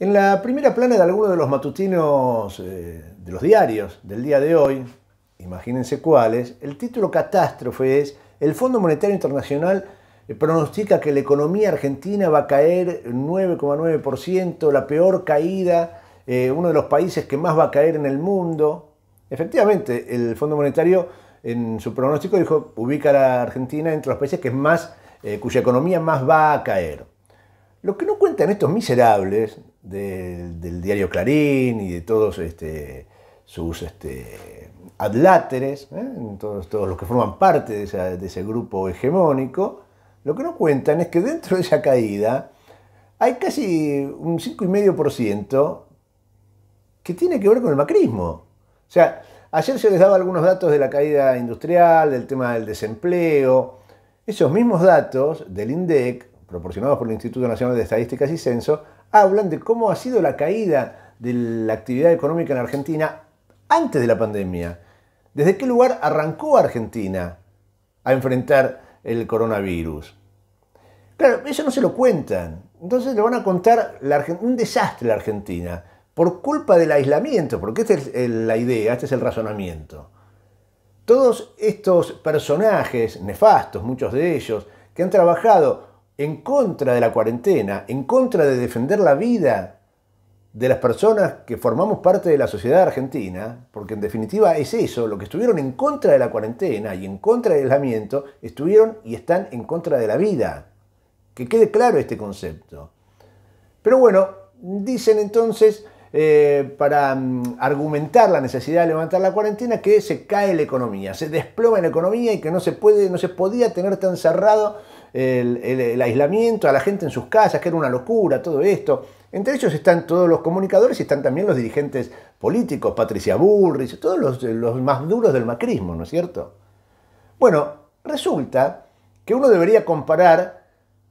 En la primera plana de alguno de los matutinos eh, de los diarios del día de hoy, imagínense cuáles, el título catástrofe es El Fondo Monetario Internacional eh, pronostica que la economía argentina va a caer 9,9%, la peor caída, eh, uno de los países que más va a caer en el mundo. Efectivamente, el Fondo Monetario en su pronóstico dijo ubica a la Argentina entre los países que más, cuya economía más va a caer. Lo que no cuentan estos miserables del, diario Clarín y de todos este, sus este, adláteres, ¿eh? todos, los que forman parte de, de, ese grupo hegemónico, lo que no cuentan es que dentro de esa caída hay casi un 5,5% que tiene que ver con el macrismo. O sea, ayer se les daba algunos datos de la caída industrial, del tema del desempleo. Esos mismos datos del INDEC, proporcionados por el Instituto Nacional de Estadísticas y Censo, hablan de cómo ha sido la caída de la actividad económica en Argentina antes de la pandemia. ¿Desde qué lugar arrancó Argentina a enfrentar el coronavirus? Claro, eso no se lo cuentan. Entonces le van a contar un desastre la Argentina por culpa del aislamiento, porque esta es la idea, este es el razonamiento. Todos estos personajes nefastos, muchos de ellos, que han trabajado en contra de la cuarentena, en contra de defender la vida de las personas que formamos parte de la sociedad argentina, porque en definitiva es eso, lo que estuvieron en contra de la cuarentena y en contra del aislamiento, estuvieron y están en contra de la vida. Que quede claro este concepto. Pero bueno, dicen entonces, eh, para mm, argumentar la necesidad de levantar la cuarentena, que se cae la economía, se desploma la economía y que no se, puede, no se podía tener tan cerrado el, aislamiento, a la gente en sus casas, que era una locura, todo esto. Entre ellos están todos los comunicadores y están también los dirigentes políticos, Patricia Bullrich, todos los, más duros del macrismo, ¿no es cierto? Bueno, resulta que uno debería comparar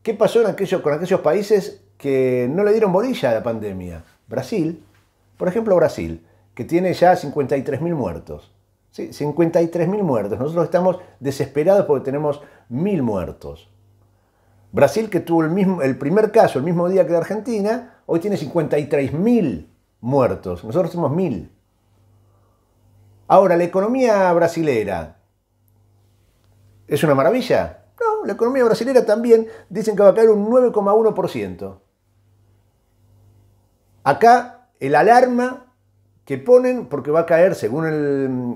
qué pasó con aquellos países que no le dieron bolilla a la pandemia. Brasil, por ejemplo, Brasil, que tiene ya 53.000 muertos. Sí, 53.000 muertos. Nosotros estamos desesperados porque tenemos 1.000 muertos. Brasil, que tuvo el, primer caso el mismo día que la Argentina, hoy tiene 53.000 muertos. Nosotros somos 1.000. Ahora, la economía brasilera, ¿es una maravilla? No, la economía brasilera también dicen que va a caer un 9,1%. Acá el alarma que ponen, porque va a caer, según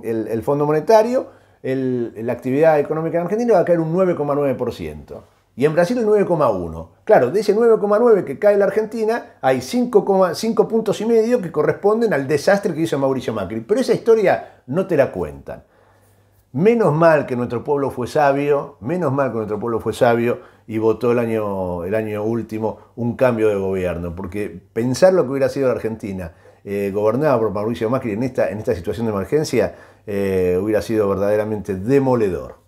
el, Fondo Monetario, la actividad económica en Argentina va a caer un 9,9% y en Brasil el 9,1. Claro, de ese 9,9 que cae la Argentina, hay 5,5 puntos y medio que corresponden al desastre que hizo Mauricio Macri. Pero esa historia no te la cuentan. Menos mal que nuestro pueblo fue sabio, menos mal que nuestro pueblo fue sabio y votó el año, el año último un cambio de gobierno, porque pensar lo que hubiera sido la Argentina eh, gobernada por Mauricio Macri en esta, en esta situación de emergencia eh, hubiera sido verdaderamente demoledor.